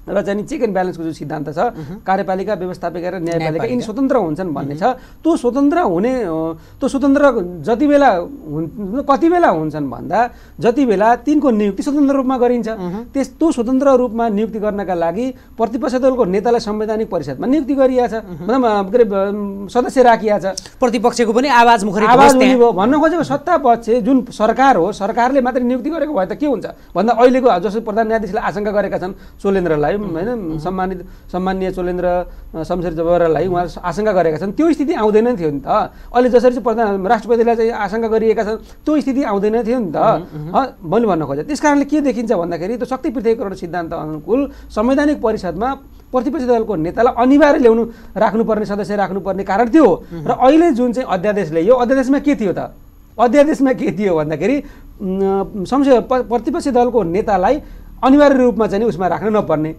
र चाहिँ चेक एन्ड ब्यालेन्सको जुन सिद्धान्त छ कार्यपालिका व्यवस्थापिका र न्यायपालिका यिनी स्वतन्त्र हुन्छन् भन्ने छ त्यो स्वतन्त्र हुने त्यो स्वतन्त्र जति बेला हुन् कति बेला हुन्छन् भन्दा जति बेला तिनको नियुक्ति स्वतन्त्र रूपमा गरिन्छ त्यस त्यस्तो स्वतन्त्र रूपमा नियुक्ति गर्नका लागि प्रतिपक्ष दलको नेतालाई संवैधानिक परिषदमा नियुक्ति गरिया छ के अरे सदस्य राखिया छ प्रतिपक्षको पनि आवाज मुखरी आवाज भयो भन्न खोजेको सत्ता पक्ष जुन सरकार हो सरकारले मात्रै नियुक्ति गरेको भए त के हुन्छ भन्दा अहिलेको जस्तो प्रधान न्यायाधीशले आशंका गरेका छन् सोलेन्द्रलाई उहाँहरूलाई होइन सम्मानित सम्मान्य चोलेन्द्र शमशेर जबरालाई उहाँ आशंका गरेका छन् त्यो स्थिति आउँदैन थियो नि त अहिले जसरी चाहिँ प्रधान राष्ट्रपतिलाई चाहिँ आशंका गरिएका छन् त्यो स्थिति आउँदैन थियो नि त मैले भन्न खोजेँ त्यस कारणले के देखिन्छ भन्दाखेरि त्यो शक्ति पृथ्वीकरण सिद्धान्त अनुकूल संवैधानिक परिषदमा प्रतिपक्षी दलको नेतालाई अनिवार्य ल्याउनु राख्नुपर्ने सदस्य राख्नुपर्ने कारण त्यो हो र अहिले जुन चाहिँ अध्यादेश ल्याइयो अध्यादेशमा के थियो त अध्यादेशमा के थियो भन्दाखेरि संसद प्रतिपक्षी दलको नेतालाई अनिवार्य रूपमा चाहिँ उसमा राख्न नपर्ने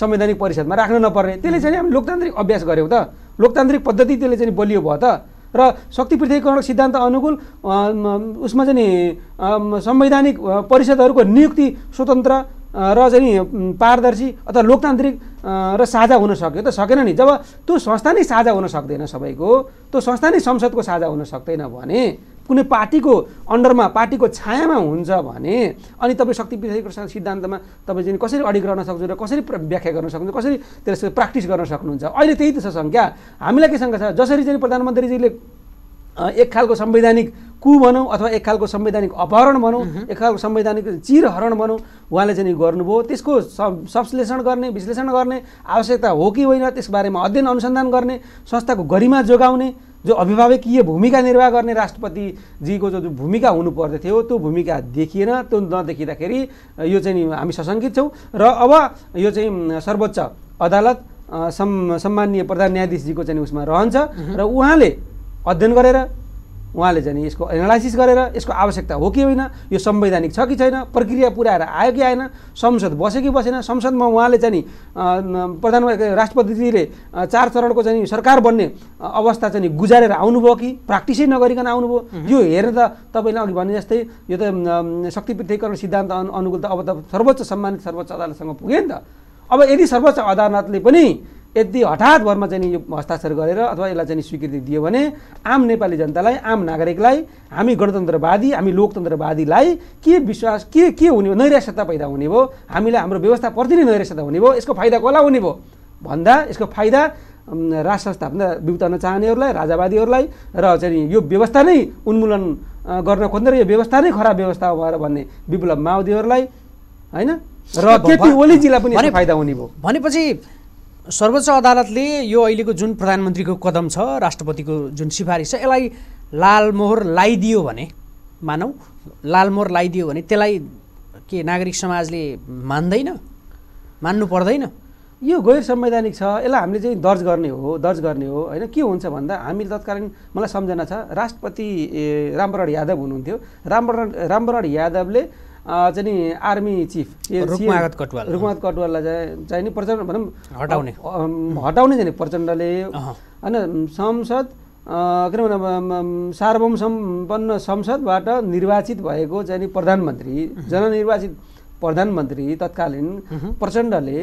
संवैधानिक परिषदमा राख्न नपर्ने त्यसले चाहिँ हामी लोकतान्त्रिक अभ्यास गऱ्यौँ त लोकतान्त्रिक पद्धति त्यसले चाहिँ बलियो भयो त र शक्ति पृथ्वीकरण सिद्धान्त अनुकूल उसमा चाहिँ नि संवैधानिक परिषदहरूको नियुक्ति स्वतन्त्र र चाहिँ पारदर्शी अथवा लोकतान्त्रिक र साझा हुन सक्यो त सकेन नि जब त्यो संस्था नै साझा हुन सक्दैन सबैको त्यो संस्था नै संसदको साझा हुन सक्दैन भने कुनै पार्टीको अन्डरमा पार्टीको छायामा हुन्छ भने अनि तपाईँ शक्ति विषयको सिद्धान्तमा तपाईँ चाहिँ कसरी अडिग रहन सक्नुहुन्छ र कसरी व्याख्या गर्न सक्नुहुन्छ कसरी त्यसको प्र्याक्टिस गर्न सक्नुहुन्छ अहिले त्यही त छ सङ्ख्या हामीलाई के सङ्ख्या छ जसरी चाहिँ प्रधानमन्त्रीजीले एक खालको संवैधानिक कु भनौँ अथवा एक खालको संवैधानिक अपहरण भनौँ एक खालको संवैधानिक चिरहरण भनौँ उहाँले चाहिँ गर्नुभयो त्यसको संश्लेषण गर्ने विश्लेषण गर्ने आवश्यकता हो कि होइन त्यसबारेमा अध्ययन अनुसन्धान गर्ने संस्थाको गरिमा जोगाउने जो अभिभावकीय भूमिका निर्वाह गर्ने राष्ट्रपतिजीको जो भूमिका हुनुपर्दथ्यो त्यो भूमिका देखिएन त्यो नदेखिँदाखेरि यो चाहिँ हामी सशङ्कित छौँ र अब यो चाहिँ सर्वोच्च अदालत सम् सम्मानीय प्रधान न्यायाधीशजीको चाहिँ उसमा रहन्छ र उहाँले अध्ययन गरेर उहाँले चाहिँ यसको एनालाइसिस गरेर यसको आवश्यकता हो कि होइन यो संवैधानिक छ कि छैन प्रक्रिया पुऱ्याएर आयो कि आएन संसद बस्यो कि बसेन संसदमा उहाँले चाहिँ प्रधान राष्ट्रपतिजीले चार चरणको चाहिँ सरकार बन्ने अवस्था चाहिँ गुजारेर आउनुभयो कि प्र्याक्टिसै नगरिकन आउनुभयो यो हेरेर त तपाईँले अघि भने जस्तै यो त शक्ति पृथ्वीकरण सिद्धान्त अनुकूल त अब त सर्वोच्च सम्मानित सर्वोच्च अदालतसँग पुग्यो नि त अब यदि सर्वोच्च अदालतले पनि यदि हठात भरमा चाहिँ यो हस्ताक्षर गरेर अथवा यसलाई चाहिँ स्वीकृति दियो भने आम नेपाली जनतालाई आम नागरिकलाई हामी गणतन्त्रवादी हामी लोकतन्त्रवादीलाई के विश्वास के के हुने नैराश्यता पैदा हुने भयो हामीलाई हाम्रो व्यवस्थाप्रति नै नैराश्यता हुने भयो यसको फाइदा कसलाई हुने भयो भन्दा यसको फाइदा राष्ट्र स्थापना बिउताउन चाहनेहरूलाई राजावादीहरूलाई र चाहिँ यो व्यवस्था नै उन्मूलन गर्न खोज्ने र यो व्यवस्था नै खराब व्यवस्था भएर भन्ने विप्लव माओवादीहरूलाई होइन र केपी ओली जिल्ला पनि फाइदा हुने भयो भनेपछि सर्वोच्च अदालतले यो अहिलेको जुन प्रधानमन्त्रीको कदम छ राष्ट्रपतिको जुन सिफारिस छ यसलाई लालमोहर लाइदियो भने मानौ लालमोहर लाइदियो भने त्यसलाई के नागरिक समाजले मान्दैन मान्नु पर्दैन यो गैर संवैधानिक छ यसलाई हामीले चाहिँ दर्ज गर्ने हो दर्ज गर्ने हो होइन के हुन्छ भन्दा हामीले तत्कालीन मलाई सम्झना छ राष्ट्रपति रामवरण यादव हुनुहुन्थ्यो रामवरण रामवरण यादवले चाहिँ नि आर्मी चिफ कटवाल कटुवाल कटवाललाई कटुवाललाई चाहिँ नि प्रचण्ड भनौँ हटाउने हटाउने चाहिँ प्रचण्डले होइन संसद किन भन्नु सार्वभौम सम्पन्न संसदबाट निर्वाचित भएको चाहिँ नि प्रधानमन्त्री जननिर्वाचित प्रधानमन्त्री तत्कालीन प्रचण्डले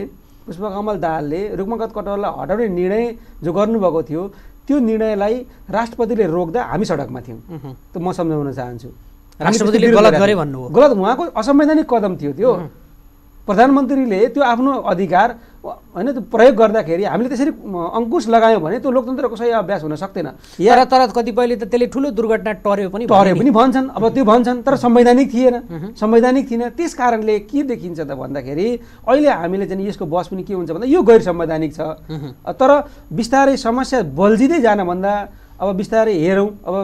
पुष्पकमल दाहालले रुखमागत कटवाललाई हटाउने निर्णय जो गर्नुभएको थियो त्यो निर्णयलाई राष्ट्रपतिले रोक्दा हामी सडकमा थियौँ त म सम्झाउन चाहन्छु राष्ट्रपतिले गलत गरे भन्नु हो गलत उहाँको असंवैधानिक कदम थियो त्यो प्रधानमन्त्रीले त्यो आफ्नो अधिकार होइन त्यो प्रयोग गर्दाखेरि हामीले त्यसरी अङ्कुश लगायौँ भने त्यो लोकतन्त्रको सही अभ्यास हुन सक्दैन या तर कतिपयले त त्यसले ठुलो दुर्घटना टर्यो पनि टर्यो पनि भन्छन् अब त्यो भन्छन् तर संवैधानिक थिएन संवैधानिक थिएन त्यस कारणले के देखिन्छ त भन्दाखेरि अहिले हामीले चाहिँ यसको बस पनि के हुन्छ भन्दा यो गैर संवैधानिक छ तर बिस्तारै समस्या बल्झिँदै जानभन्दा अब बिस्तारै हेरौँ अब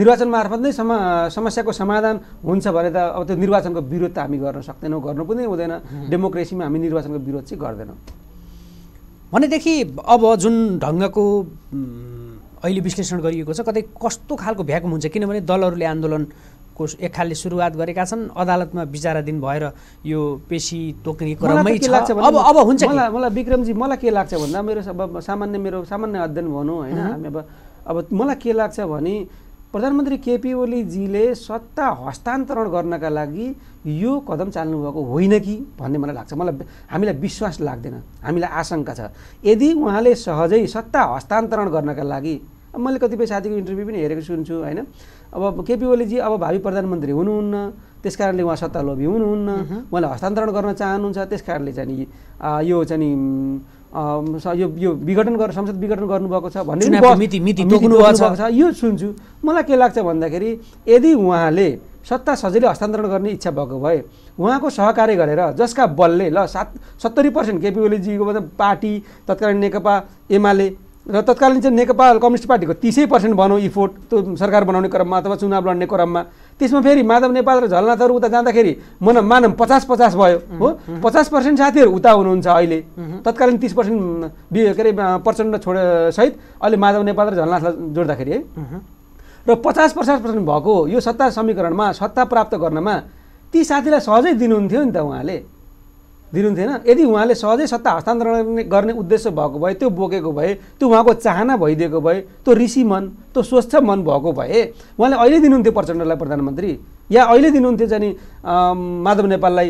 निर्वाचन मार्फत नै समा समस्याको समाधान हुन्छ भने त अब त्यो निर्वाचनको विरोध त हामी गर्न सक्दैनौँ गर्नु पनि हुँदैन डेमोक्रेसीमा हामी निर्वाचनको विरोध चाहिँ गर्दैनौँ भनेदेखि अब जुन ढङ्गको अहिले विश्लेषण गरिएको छ कतै कस्तो खालको भ्याकुम हुन्छ किनभने दलहरूले आन्दोलनको एक खालले सुरुवात गरेका छन् अदालतमा विचाराधीन भएर यो पेसी तोक्ने क्रममै लाग्छ अब अब हुन्छ मलाई मलाई विक्रमजी मलाई के लाग्छ भन्दा मेरो सामान्य मेरो सामान्य अध्ययन भनौँ होइन हामी अब अब मलाई के लाग्छ भने प्रधानमन्त्री केपी ओलीजीले सत्ता हस्तान्तरण गर्नका लागि यो कदम चाल्नुभएको होइन कि भन्ने मलाई लाग्छ मलाई हामीलाई विश्वास लाग्दैन हामीलाई आशंका छ यदि उहाँले सहजै सत्ता हस्तान्तरण गर्नका लागि मैले कतिपय साथीको इन्टरभ्यू पनि हेरेको सुन्छु होइन अब केपी ओलीजी अब भावी प्रधानमन्त्री हुनुहुन्न त्यस कारणले उहाँ लोभी हुनुहुन्न उहाँले हस्तान्तरण गर्न चाहनुहुन्छ त्यस कारणले चाहिँ यो चाहिँ यो यो विघटन गरेर संसद विघटन गर्नुभएको छ भन्ने मिति मिति छ यो सुन्छु मलाई के लाग्छ भन्दाखेरि यदि उहाँले सत्ता सजिलै हस्तान्तरण गर्ने इच्छा भएको भए उहाँको सहकार्य गरेर जसका बलले ल सात सत्तरी पर्सेन्ट केपी ओलीजीको मतलब पार्टी तत्कालीन नेकपा एमाले र तत्कालीन चाहिँ नेकपा कम्युनिस्ट पार्टीको तिसै पर्सेन्ट बनाऊ इफोर्ट त्यो सरकार बनाउने क्रममा अथवा चुनाव लड्ने क्रममा त्यसमा फेरि माधव नेपाल र झलनाथहरू उता जाँदाखेरि मन मानम पचास पचास भयो हो पचास पर्सेन्ट साथीहरू उता हुनुहुन्छ अहिले तत्कालीन तिस पर्सेन्ट के अरे प्रचण्ड छोड सहित अहिले माधव नेपाल र झलनाथलाई जोड्दाखेरि है र पचास पचास पर्सेन्ट भएको यो सत्ता समीकरणमा सत्ता प्राप्त गर्नमा ती साथीलाई सहजै दिनुहुन्थ्यो नि त उहाँले दिनुहुन्थेन यदि उहाँले सहजै सत्ता हस्तान्तरण गर्ने उद्देश्य भएको भए त्यो बोकेको भए त्यो उहाँको चाहना भइदिएको भए त्यो ऋषि मन त्यो स्वच्छ मन भएको भए उहाँले अहिले दिनुहुन्थ्यो प्रचण्डलाई प्रधानमन्त्री या अहिले दिनुहुन्थ्यो चाहिँ माधव नेपाललाई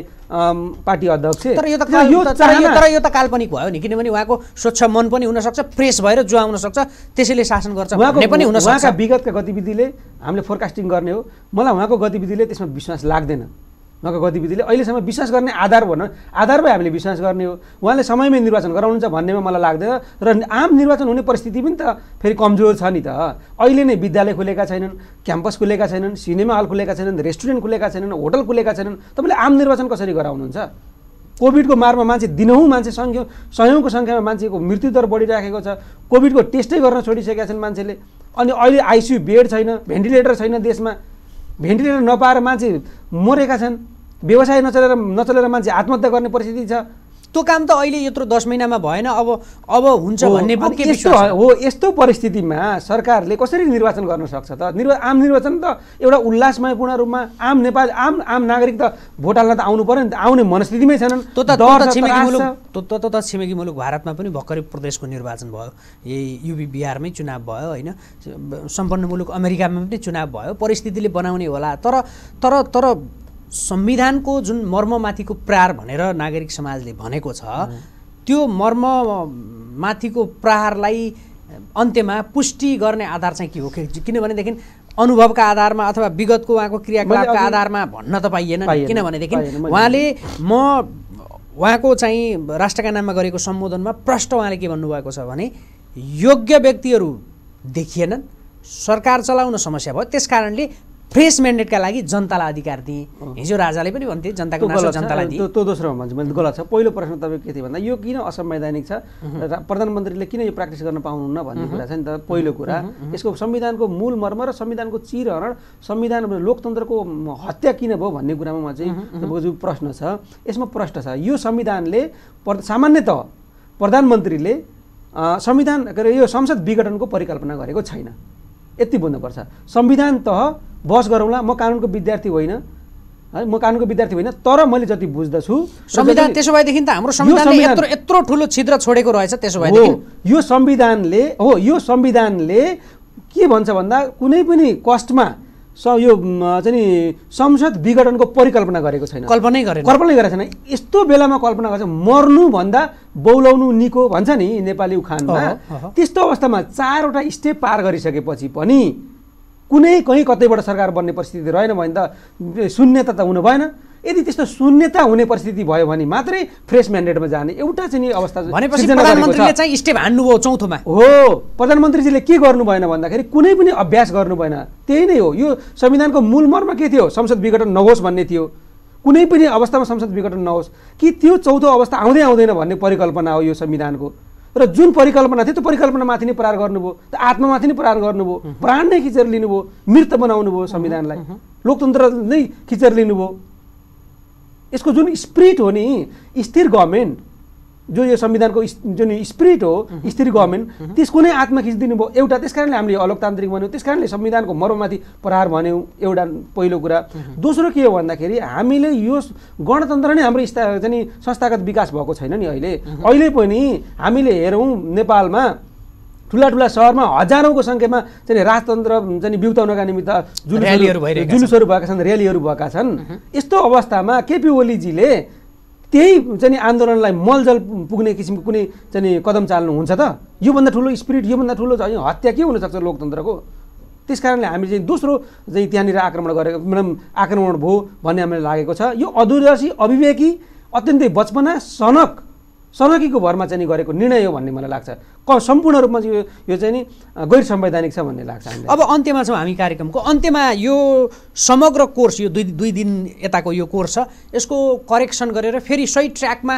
पार्टी अध्यक्ष तर यो त तर यो त काल्पनिक भयो नि किनभने उहाँको स्वच्छ मन पनि हुनसक्छ प्रेस भएर जो आउन सक्छ त्यसैले शासन गर्छ पनि उहाँका विगतका गतिविधिले हामीले फोरकास्टिङ गर्ने हो मलाई उहाँको गतिविधिले त्यसमा विश्वास लाग्दैन उहाँको गतिविधिले अहिलेसम्म विश्वास गर्ने आधार भन आधारमै हामीले विश्वास गर्ने हो उहाँले समयमै निर्वाचन गराउनुहुन्छ भन्नेमा मलाई लाग्दैन र आम निर्वाचन हुने परिस्थिति पनि त फेरि कमजोर छ नि त अहिले नै विद्यालय खुलेका छैनन् क्याम्पस खुलेका छैनन् सिनेमा हल खुलेका छैनन् रेस्टुरेन्ट खुलेका छैनन् होटल खुलेका छैनन् तपाईँले आम निर्वाचन कसरी गराउनुहुन्छ कोभिडको मारमा मान्छे दिनहुँ मान्छे सङ्ख्या सयौँको सङ्ख्यामा मान्छेको मृत्युदर बढिराखेको छ कोभिडको टेस्टै गर्न छोडिसकेका छन् मान्छेले अनि अहिले आइसियु बेड छैन भेन्टिलेटर छैन देशमा भेन्टिलेटर नपाएर मान्छे मरेका छन् व्यवसाय नचलेर नचलेर मान्छे आत्महत्या गर्ने परिस्थिति छ त्यो काम त अहिले यत्रो दस महिनामा भएन अब अब हुन्छ भन्ने यस्तो हो यस्तो परिस्थितिमा सरकारले कसरी निर्वाचन गर्न सक्छ त निर्वा आम निर्वाचन त एउटा उल्लासमय उल्लासमयपूर्ण रूपमा आम नेपाल आम आम नागरिक त भोट हाल्न त आउनु पऱ्यो नि त आउने मनस्थितिमै छैनन् त त छिमेकी मुलुक भारतमा पनि भर्खरै प्रदेशको निर्वाचन भयो यही युपी बिहारमै चुनाव भयो होइन सम्पन्न मुलुक अमेरिकामा पनि चुनाव भयो परिस्थितिले बनाउने होला तर तर तर संविधानको जुन मर्ममाथिको प्रहार भनेर नागरिक समाजले भनेको छ त्यो मर्ममाथिको प्रहारलाई अन्त्यमा पुष्टि गर्ने आधार चाहिँ के हो किनभनेदेखि अनुभवका आधारमा अथवा विगतको उहाँको क्रियाकलापका आधारमा भन्न त पाइएन किनभनेदेखि उहाँले म उहाँको चाहिँ राष्ट्रका नाममा गरेको सम्बोधनमा प्रष्ट उहाँले के भन्नुभएको छ भने योग्य व्यक्तिहरू देखिएनन् सरकार चलाउन समस्या भयो त्यस कारणले फ्रेस म्यान्डेटका लागि जनतालाई अधिकार दिएँ हिजो राजाले पनि भन्थे जनताको जनतालाई दिएँ त्यो दोस्रो भन्छु मैले गलत छ पहिलो प्रश्न तपाईँको के थियो भन्दा यो किन असंवैधानिक छ र प्रधानमन्त्रीले किन यो प्र्याक्टिस गर्न पाउनुहुन्न भन्ने कुरा छ नि त पहिलो कुरा यसको संविधानको मूल मर्म र संविधानको चिरहरण संविधान लोकतन्त्रको हत्या किन भयो भन्ने कुरामा म चाहिँ तपाईँको जुन प्रश्न छ यसमा प्रश्न छ यो संविधानले सामान्यत प्रधानमन्त्रीले संविधान के अरे यो संसद विघटनको परिकल्पना गरेको छैन यति बुझ्नुपर्छ संविधान तह बस गरौँला म कानुनको विद्यार्थी होइन है म कानुनको विद्यार्थी होइन तर मैले जति बुझ्दछु संविधान त्यसो भएदेखि त हाम्रो संविधानले यत्रो यत्रो ठुलो छिद्र छोडेको रहेछ त्यसो भए यो संविधानले हो यो संविधानले के भन्छ भन्दा कुनै पनि कष्टमा स यो चाहिँ संसद विघटनको परिकल्पना गरेको छैन कल्पनै गरे कल्पनै गरेको छैन यस्तो बेलामा कल्पना गर्छ मर्नुभन्दा बौलाउनु निको भन्छ नि नेपाली उखानमा त्यस्तो अवस्थामा चारवटा स्टेप पार गरिसकेपछि पनि कुनै कहीँ कतैबाट सरकार बन्ने परिस्थिति रहेन भने त शून्यता त हुनु भएन यदि त्यस्तो शून्यता हुने परिस्थिति भयो भने मात्रै फ्रेस म्यान्डेटमा जाने एउटा चाहिँ नि अवस्था चाहिँ स्टेप हान्नुभयो चौथोमा हो प्रधानमन्त्रीजीले के गर्नु भएन भन्दाखेरि कुनै पनि अभ्यास गर्नु भएन त्यही नै हो यो संविधानको मूल मर्म के थियो संसद विघटन नहोस् भन्ने थियो कुनै पनि अवस्थामा संसद विघटन नहोस् कि त्यो चौथो अवस्था आउँदै आउँदैन भन्ने परिकल्पना हो यो संविधानको र जुन परिकल्पना थियो त्यो परिकल्पनामाथि नै प्रहार गर्नुभयो त आत्मामाथि नै प्रहार गर्नुभयो प्राण नै खिचेर लिनुभयो मृत बनाउनु भयो संविधानलाई लोकतन्त्र नै खिचेर लिनुभयो यसको जुन स्प्रिट हो नि स्थिर गभर्मेन्ट जो यो संविधानको जुन स्पिरिट हो स्त्री गभर्मेन्ट त्यसको नै आत्मा खिचिदिनु भयो एउटा त्यस कारणले हामीले अलोकतान्त्रिक भन्यौँ त्यस कारणले संविधानको मर्ममाथि प्रहार भन्यौँ एउटा पहिलो कुरा दोस्रो के हो भन्दाखेरि हामीले यो गणतन्त्र नै हाम्रो चाहिँ संस्थागत विकास भएको छैन नि अहिले अहिले पनि हामीले हेरौँ नेपालमा ठुला ठुला सहरमा हजारौँको सङ्ख्यामा चाहिँ राजतन्त्र चाहिँ बिउताउनका निमित्त जुलुसहरू भएका छन् र्यालीहरू भएका छन् यस्तो अवस्थामा केपी ओलीजीले त्यही चाहिँ आन्दोलनलाई मलजल पुग्ने किसिमको कुनै चाहिँ कदम चाल्नु हुन्छ त योभन्दा ठुलो स्पिरिट योभन्दा ठुलो हत्या के हुनसक्छ लोकतन्त्रको त्यस कारणले हामी चाहिँ दोस्रो चाहिँ त्यहाँनिर आक्रमण गरेको मतलब आक्रमण भयो भन्ने हामीलाई लागेको छ यो अदूरसी अभिवेकी अत्यन्तै बचपना सनक सर्वज्ञको भरमा चाहिँ गरेको निर्णय हो भन्ने मलाई लाग्छ क सम्पूर्ण रूपमा चाहिँ यो चाहिँ नि गैर संवैधानिक छ भन्ने लाग्छ अब अन्त्यमा छौँ हामी कार्यक्रमको अन्त्यमा यो समग्र कोर्स यो दुई दुई दिन यताको यो कोर्स छ यसको करेक्सन गरेर फेरि सही ट्र्याकमा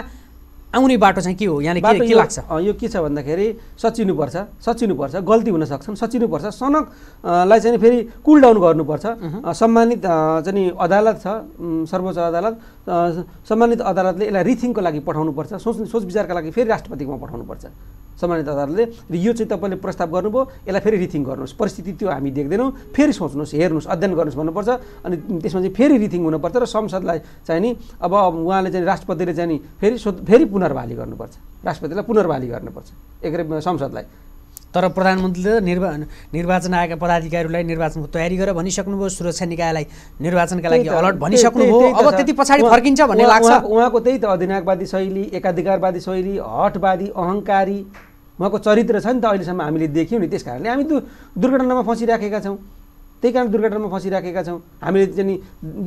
आउने बाटो चाहिँ के हो बाटो के लाग्छ यो के छ भन्दाखेरि सचिनुपर्छ सचिनुपर्छ गल्ती हुन सक्छन् सचिनुपर्छ सनकलाई चाहिँ फेरि कुल डाउन गर्नुपर्छ सम्मानित चाहिँ अदालत छ सर्वोच्च अदालत सम्मानित अदालतले यसलाई रिथिङको लागि पठाउनुपर्छ सोच सोच विचारका लागि फेरि राष्ट्रपतिमा पठाउनुपर्छ सम्मानित अदालतले यो चाहिँ तपाईँले प्रस्ताव गर्नुभयो यसलाई फेरि रिथिङ गर्नुहोस् परिस्थिति त्यो हामी देख्दैनौँ फेरि सोच्नुहोस् हेर्नुहोस् अध्ययन गर्नुहोस् भन्नुपर्छ अनि त्यसमा चाहिँ फेरि रिथिङ हुनुपर्छ र संसदलाई चाहिँ नि अब उहाँले चाहिँ राष्ट्रपतिले चाहिँ नि फेरि फेरि पुनर्वाली गर्नुपर्छ राष्ट्रपतिलाई पुनर्वाली गर्नुपर्छ एक संसदलाई तर प्रधानमन्त्रीले निर्वा निर्वाचन आएका पदाधिकारीहरूलाई निर्वाचनको तयारी गरेर भनिसक्नुभयो सुरक्षा निकायलाई निर्वाचनका लागि अलर्ट भनिसक्नुभयो अब त्यति पछाडि फर्किन्छ भन्ने लाग्छ उहाँको त्यही त अधिनायकवादी शैली एकाधिकारवादी शैली हटवादी अहङ्कारी उहाँको चरित्र छ नि त अहिलेसम्म हामीले देख्यौँ नि त्यस कारणले हामी दुर्घटनामा फँसिराखेका छौँ त्यही कारण दुर्घटनामा फँसिराखेका छौँ हामीले चाहिँ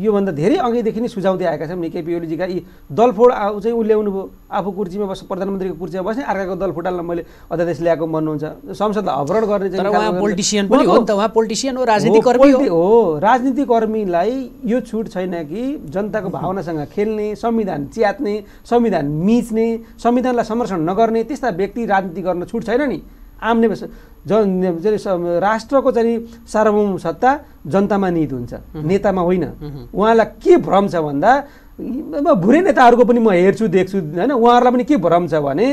योभन्दा धेरै अघिदेखि नै सुझाउँदै आएका छौँ निकै ओलीजीका यी दलफोड चाहिँ उसले ल्याउनुभयो आफू कुर्चीमा बस प्रधानमन्त्रीको कुर्चीमा बस्ने अर्काको दल फुटाल्न मैले अध्यादेश ल्याएको भन्नुहुन्छ संसदलाई अपराध गर्ने चाहिँ हो नि त उहाँ पोलिटिसियन हो हो राजनीतिकर्मीलाई यो छुट छैन कि जनताको भावनासँग खेल्ने संविधान च्यात्ने संविधान मिच्ने संविधानलाई संरक्षण नगर्ने त्यस्ता व्यक्ति राजनीति गर्न छुट छैन नि आम्ने जन राष्ट्रको चाहिँ सार्वभौम सत्ता जनतामा निहित हुन्छ नेतामा होइन उहाँलाई के भ्रम छ भन्दा भुरै नेताहरूको पनि म हेर्छु देख्छु होइन उहाँहरूलाई पनि के भ्रम छ भने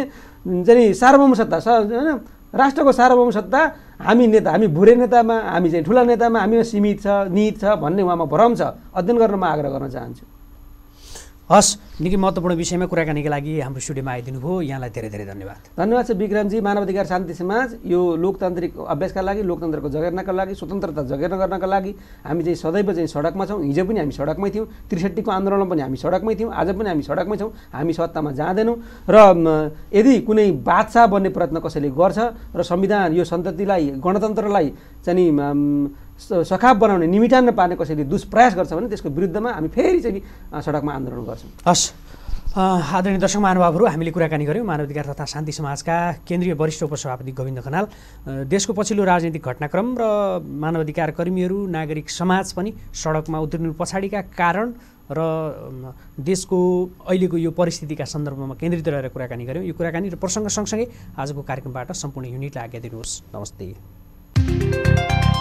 चाहिँ सार्वभौम सत्ता स होइन राष्ट्रको सार्वभौम सत्ता हामी नेता हामी भुरे नेतामा हामी चाहिँ ठुला नेतामा हामीमा सीमित छ निहित छ भन्ने उहाँमा भ्रम छ अध्ययन गर्न म आग्रह गर्न चाहन्छु हस् निकै महत्त्वपूर्ण विषयमा कुराकानीका लागि हाम्रो स्टुडियोमा आइदिनु भयो यहाँलाई धेरै धेरै धन्यवाद धन्यवाद छ विक्रमजी अधिकार शान्ति समाज यो लोकतान्त्रिक अभ्यासका लागि लोकतन्त्रको जगेर्नका लागि स्वतन्त्रता जगेर्ना गर्नका लागि हामी चाहिँ सदैव चाहिँ सडकमा छौँ हिजो पनि हामी सडकमै थियौँ त्रिसठीको आन्दोलनमा पनि हामी सडकमै थियौँ आज पनि हामी सडकमै छौँ हामी सत्तामा जाँदैनौँ र यदि कुनै बादशाह बन्ने प्रयत्न कसैले गर्छ र संविधान यो सन्ततिलाई गणतन्त्रलाई चाहिँ सखाप बनाउने निमिटान्न पार्ने कसैले दुष्प्रयास गर्छ भने त्यसको विरुद्धमा हामी फेरि चाहिँ सडकमा आन्दोलन गर्छौँ हस् आदरणीय दर्शक महानुभावहरू हामीले कुराकानी गऱ्यौँ अधिकार तथा शान्ति समाजका केन्द्रीय वरिष्ठ उपसभापति गोविन्द खनाल देशको पछिल्लो राजनीतिक घटनाक्रम र मानवाधिकार कर्मीहरू नागरिक समाज पनि सडकमा उत्रिनु पछाडिका कारण र देशको अहिलेको यो परिस्थितिका सन्दर्भमा केन्द्रित रहेर कुराकानी गऱ्यौँ यो कुराकानी र प्रसङ्ग सँगसँगै आजको कार्यक्रमबाट सम्पूर्ण युनिटलाई आज्ञा दिनुहोस् नमस्ते